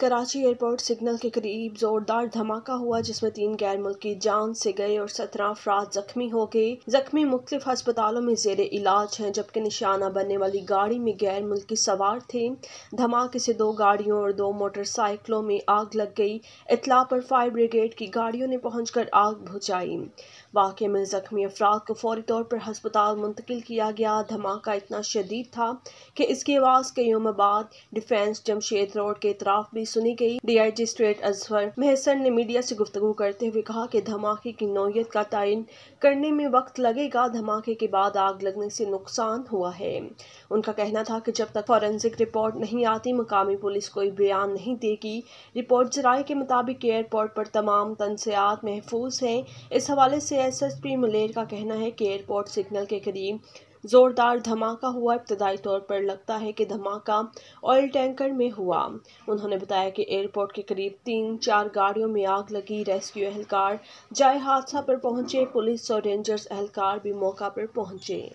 Karachi airport signal के करीब जोरदार धमाका हुआ जिसमें तीन गैर मुल्की जान से गए और सत्रह अफराद जख्मी हो गए जख्मी मुख्तफ अस्पतालों में जेर इलाज हैं जबकि निशाना बनने वाली गाड़ी में गैर मुल्की सवार थे धमाके से दो गाड़ियों और दो मोटरसाइकिलों में आग लग गई इतला पर फायर ब्रिगेड की गाड़ियों ने पहुँच कर आग बुझाई वाक़े में जख्मी अफराद को फौरी तौर पर हस्पताल मुंतकिल किया गया धमाका इतना शदीद था कि इसकी आवाज़ कई बाद डिफेंस जमशेद रोड के इतराफ़ भी सुनी गई डीआईजी स्ट्रेट अजहर मेहसर ने मीडिया से गुफ्तगू करते हुए कहा कि धमाके की नौीयत का तयन करने में वक्त लगेगा धमाके के बाद आग लगने से नुकसान हुआ है उनका कहना था कि जब तक फॉरेंसिक रिपोर्ट नहीं आती मकामी पुलिस कोई बयान नहीं देगी रिपोर्ट जराये के मुताबिक एयरपोर्ट पर तमाम तनसियात महफूज हैं इस हवाले से एस एस पी मलेर का कहना है कि एयरपोर्ट सिग्नल के करीब जोरदार धमाका हुआ इब्तदाई तौर पर लगता है कि धमाका ऑयल टैंकर में हुआ उन्होंने बताया कि एयरपोर्ट के करीब तीन चार गाड़ियों में आग लगी रेस्क्यू एहलकार जाए हादसा पर पहुंचे पुलिस और रेंजर्स एहलकार भी मौका पर पहुंचे